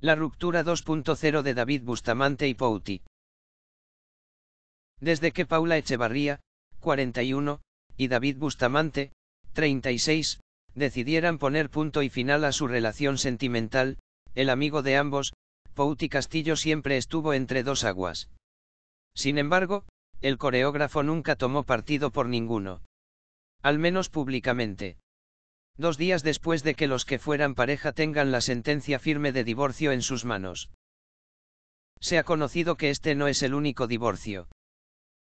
La ruptura 2.0 de David Bustamante y Pouti. Desde que Paula Echevarría, 41, y David Bustamante, 36, decidieran poner punto y final a su relación sentimental, el amigo de ambos, Pouti Castillo siempre estuvo entre dos aguas. Sin embargo, el coreógrafo nunca tomó partido por ninguno. Al menos públicamente dos días después de que los que fueran pareja tengan la sentencia firme de divorcio en sus manos. Se ha conocido que este no es el único divorcio.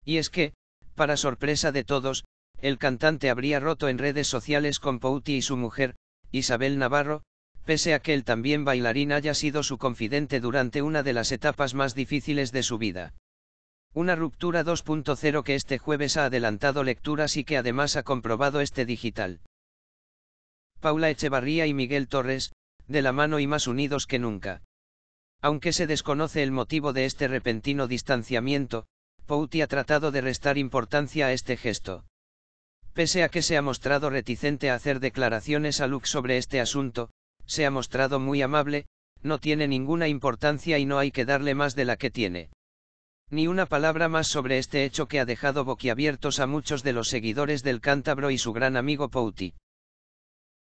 Y es que, para sorpresa de todos, el cantante habría roto en redes sociales con Pouti y su mujer, Isabel Navarro, pese a que el también bailarín haya sido su confidente durante una de las etapas más difíciles de su vida. Una ruptura 2.0 que este jueves ha adelantado lecturas y que además ha comprobado este digital. Paula Echevarría y Miguel Torres, de la mano y más unidos que nunca. Aunque se desconoce el motivo de este repentino distanciamiento, Pouti ha tratado de restar importancia a este gesto. Pese a que se ha mostrado reticente a hacer declaraciones a Luke sobre este asunto, se ha mostrado muy amable, no tiene ninguna importancia y no hay que darle más de la que tiene. Ni una palabra más sobre este hecho que ha dejado boquiabiertos a muchos de los seguidores del cántabro y su gran amigo Pouti.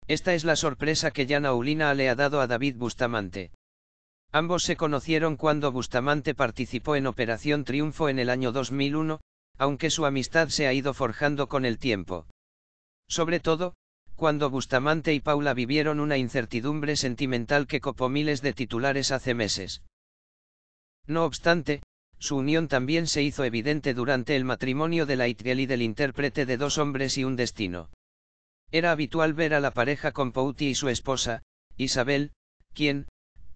Esta es la sorpresa que ya le ha dado a David Bustamante. Ambos se conocieron cuando Bustamante participó en Operación Triunfo en el año 2001, aunque su amistad se ha ido forjando con el tiempo. Sobre todo, cuando Bustamante y Paula vivieron una incertidumbre sentimental que copó miles de titulares hace meses. No obstante, su unión también se hizo evidente durante el matrimonio de la y del intérprete de Dos Hombres y un Destino. Era habitual ver a la pareja con Pouty y su esposa, Isabel, quien,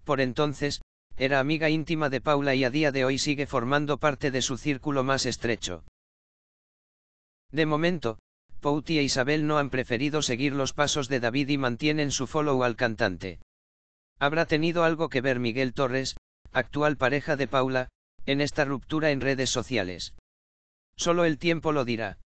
por entonces, era amiga íntima de Paula y a día de hoy sigue formando parte de su círculo más estrecho. De momento, Pouty e Isabel no han preferido seguir los pasos de David y mantienen su follow al cantante. Habrá tenido algo que ver Miguel Torres, actual pareja de Paula, en esta ruptura en redes sociales. Solo el tiempo lo dirá.